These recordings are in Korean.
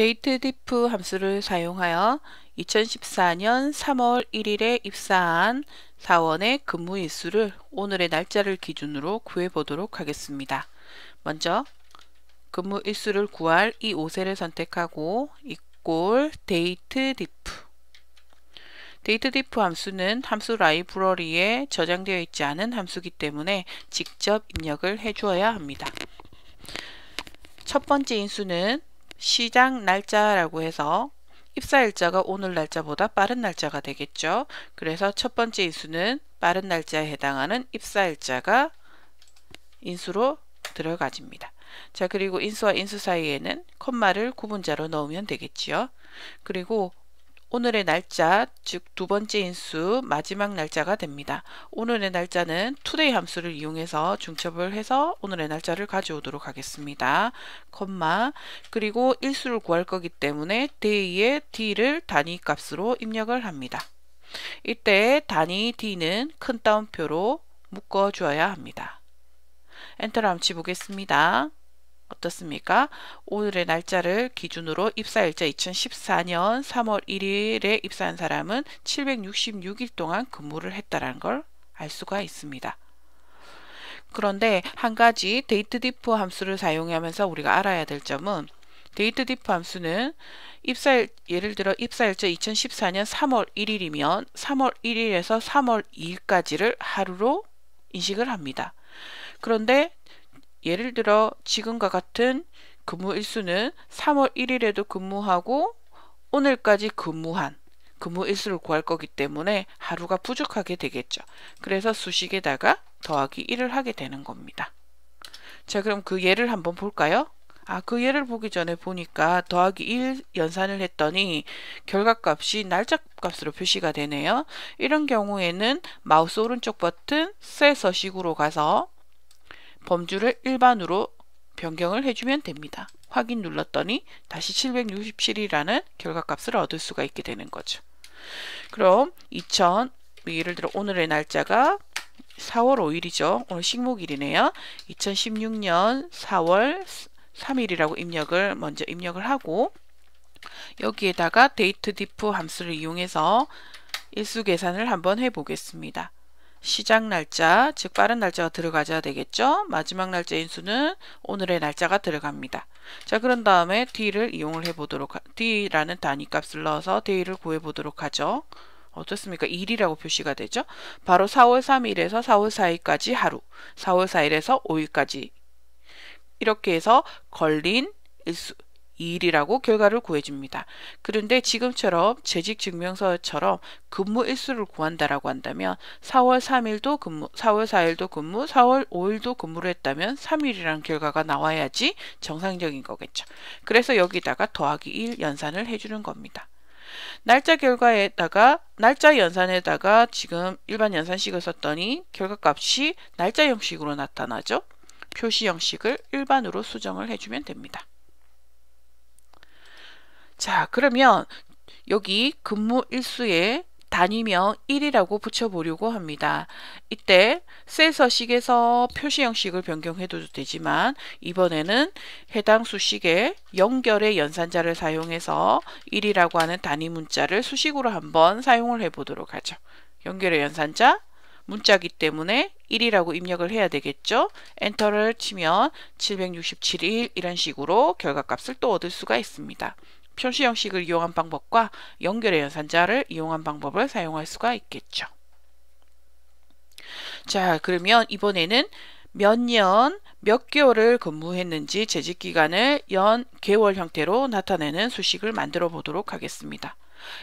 데이트디프 함수를 사용하여 2014년 3월 1일에 입사한 사원의 근무 일수를 오늘의 날짜를 기준으로 구해 보도록 하겠습니다. 먼저 근무 일수를 구할 이5세를 선택하고 이꼴 데이트디프 데이트디프 함수는 함수 라이브러리에 저장되어 있지 않은 함수이기 때문에 직접 입력을 해주어야 합니다. 첫 번째 인수는 시장 날짜라고 해서 입사 일자가 오늘 날짜보다 빠른 날짜가 되겠죠. 그래서 첫 번째 인수는 빠른 날짜에 해당하는 입사 일자가 인수로 들어가집니다. 자 그리고 인수와 인수 사이에는 콤마를 구분자로 넣으면 되겠지요. 그리고 오늘의 날짜, 즉 두 번째 인수 마지막 날짜가 됩니다. 오늘의 날짜는 today 함수를 이용해서 중첩을 해서 오늘의 날짜를 가져오도록 하겠습니다. 콤마 그리고 일수를 구할 거기 때문에 day의 d를 단위 값으로 입력을 합니다. 이때 단위 d는 큰 따옴표로 묶어 주어야 합니다. 엔터를 암치 보겠습니다. 어떻습니까? 오늘의 날짜를 기준으로 입사일자 2014년 3월 1일에 입사한 사람은 766일 동안 근무를 했다는걸 알 수가 있습니다. 그런데 한 가지 데이트 디프 함수를 사용하면서 우리가 알아야 될 점은 데이트 디프 함수는 입사일, 예를 들어 입사일자 2014년 3월 1일이면 3월 1일에서 3월 2일까지를 하루로 인식을 합니다. 그런데 예를 들어 지금과 같은 근무 일수는 3월 1일에도 근무하고 오늘까지 근무한 근무 일수를 구할 거기 때문에 하루가 부족하게 되겠죠. 그래서 수식에다가 더하기 1을 하게 되는 겁니다. 자 그럼 그 예를 한번 볼까요? 아, 그 예를 보기 전에 보니까 더하기 1 연산을 했더니 결과값이 날짜값으로 표시가 되네요. 이런 경우에는 마우스 오른쪽 버튼 셀 서식으로 가서 범주를 일반으로 변경을 해주면 됩니다. 확인 눌렀더니 다시 767이라는 결과값을 얻을 수가 있게 되는 거죠. 그럼 2000 예를 들어 오늘의 날짜가 4월 5일이죠. 오늘 식목일이네요. 2016년 4월 3일이라고 입력을 먼저 입력을 하고 여기에다가 데이트 디프 함수를 이용해서 일수 계산을 한번 해보겠습니다. 시작 날짜, 즉 빠른 날짜가 들어가져야 되겠죠. 마지막 날짜 인수는 오늘의 날짜가 들어갑니다. 자, 그런 다음에 d를 이용을 해보도록, 하, d라는 단위 값을 넣어서 d를 구해보도록 하죠. 어떻습니까? 1이라고 표시가 되죠. 바로 4월 3일에서 4월 4일까지 하루, 4월 4일에서 5일까지 이렇게 해서 걸린 일수, 2일이라고 결과를 구해줍니다. 그런데 지금처럼 재직증명서처럼 근무 일수를 구한다라고 한다면 4월 3일도 근무, 4월 4일도 근무, 4월 5일도 근무를 했다면 3일이라는 결과가 나와야지 정상적인 거겠죠. 그래서 여기다가 더하기 1 연산을 해주는 겁니다. 날짜 결과에다가 날짜 연산에다가 지금 일반 연산식을 썼더니 결과값이 날짜 형식으로 나타나죠. 표시 형식을 일반으로 수정을 해주면 됩니다. 자, 그러면 여기 근무 일수에 단위명 1이라고 붙여보려고 합니다. 이때 셀서식에서 표시 형식을 변경해도 되지만 이번에는 해당 수식에 연결의 연산자를 사용해서 1이라고 하는 단위 문자를 수식으로 한번 사용을 해보도록 하죠. 연결의 연산자 문자기 때문에 1이라고 입력을 해야 되겠죠. 엔터를 치면 767일 이런 식으로 결과값을 또 얻을 수가 있습니다. 표시 형식을 이용한 방법과 연결의 연산자를 이용한 방법을 사용할 수가 있겠죠. 자, 그러면 이번에는 몇 년, 몇 개월을 근무했는지 재직기간을 연, 개월 형태로 나타내는 수식을 만들어 보도록 하겠습니다.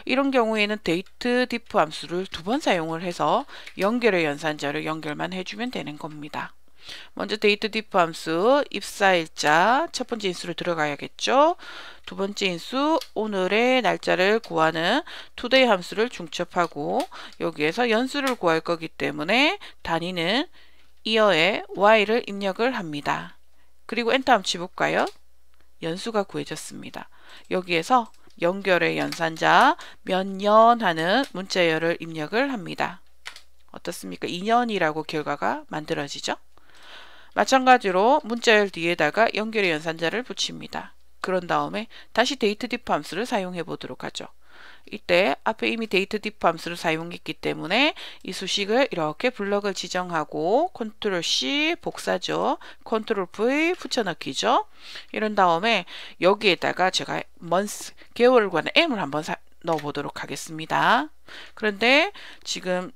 이런 경우에는 데이트 디프 함수를 두 번 사용을 해서 연결의 연산자를 연결만 해주면 되는 겁니다. 먼저 데이트 뒷함수 입사일자 첫 번째 인수를 들어가야겠죠. 두 번째 인수 오늘의 날짜를 구하는 투데이 함수를 중첩하고 여기에서 연수를 구할 거기 때문에 단위는 이어에 y를 입력을 합니다. 그리고 엔터 함 치볼까요? 연수가 구해졌습니다. 여기에서 연결의 연산자 몇 년 하는 문자열을 입력을 합니다. 어떻습니까? 2년이라고 결과가 만들어지죠? 마찬가지로 문자열 뒤에다가 연결의 연산자를 붙입니다. 그런 다음에 다시 데이트 디팜스를 사용해 보도록 하죠. 이때 앞에 이미 데이트 디팜스를 사용했기 때문에 이 수식을 이렇게 블럭을 지정하고 컨트롤 C 복사죠. 컨트롤 V 붙여넣기죠. 이런 다음에 여기에다가 제가 month 개월간의 M을 한번 넣어 보도록 하겠습니다. 그런데 지금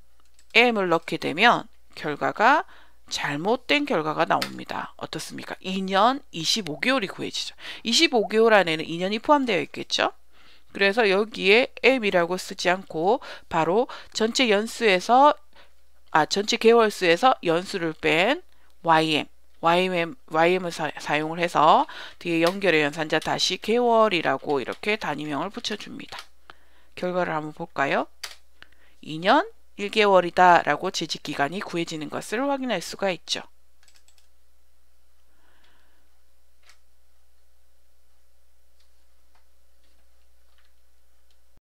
M을 넣게 되면 결과가 잘못된 결과가 나옵니다. 어떻습니까? 2년 25개월이 구해지죠. 25개월 안에는 2년이 포함되어 있겠죠? 그래서 여기에 m이라고 쓰지 않고 바로 전체 연수에서 아 전체 개월 수에서 연수를 뺀 ym y m YM을 사, 용을 해서 뒤에 연결의 연산자 다시 개월이라고 이렇게 단위명을 붙여줍니다. 결과를 한번 볼까요? 2년 1개월이다 라고 재직기간이 구해지는 것을 확인할 수가 있죠.